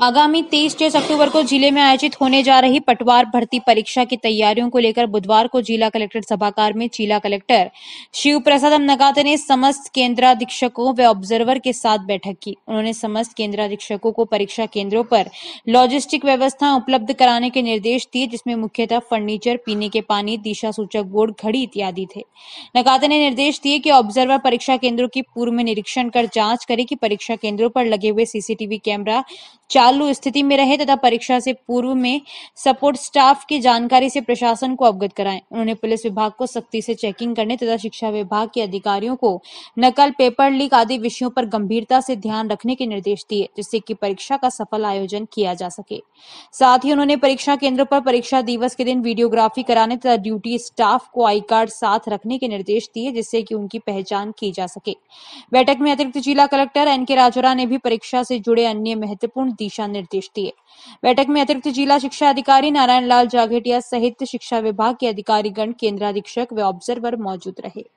आगामी 23 तेईस अक्टूबर को जिले में आयोजित होने जा रही पटवार भर्ती परीक्षा की तैयारियों को लेकर बुधवार को जिला कलेक्टर सभाकार में जिला कलेक्टर शिव प्रसाद अमनगाते ने समस्त केंद्राधीक्षकों व ऑब्जर्वर के साथ बैठक की उन्होंने समस्त केंद्राधीक्षकों को परीक्षा केंद्रों पर लॉजिस्टिक व्यवस्था उपलब्ध कराने के निर्देश दिए जिसमें मुख्यतः फर्नीचर पीने के पानी दिशा सूचक बोर्ड घड़ी इत्यादि थे नगाते ने निर्देश दिए कि ऑब्जर्वर परीक्षा केंद्रों की पूर्व में निरीक्षण कर जाँच करे की परीक्षा केंद्रों पर लगे हुए सीसीटीवी कैमरा चालू स्थिति में रहे तथा परीक्षा से पूर्व में सपोर्ट स्टाफ की जानकारी से प्रशासन को अवगत कराएं उन्होंने पुलिस विभाग को सख्ती से चेकिंग करने तथा शिक्षा विभाग के अधिकारियों को नकल पेपर लीक आदि विषयों पर गंभीरता से ध्यान रखने के निर्देश दिए जिससे की परीक्षा का सफल आयोजन किया जा सके साथ ही उन्होंने परीक्षा केंद्रों पर परीक्षा दिवस के दिन वीडियोग्राफी कराने तथा ड्यूटी स्टाफ को आई कार्ड साथ रखने के निर्देश दिए जिससे कि उनकी पहचान की जा सके बैठक में अतिरिक्त जिला कलेक्टर एन के राजोरा ने भी परीक्षा से जुड़े अन्य महत्वपूर्ण दिशा निर्देश दिए बैठक में अतिरिक्त जिला शिक्षा अधिकारी नारायण लाल जाघेटिया सहित शिक्षा विभाग के अधिकारीगण केंद्राधीक्षक व ऑब्जर्वर मौजूद रहे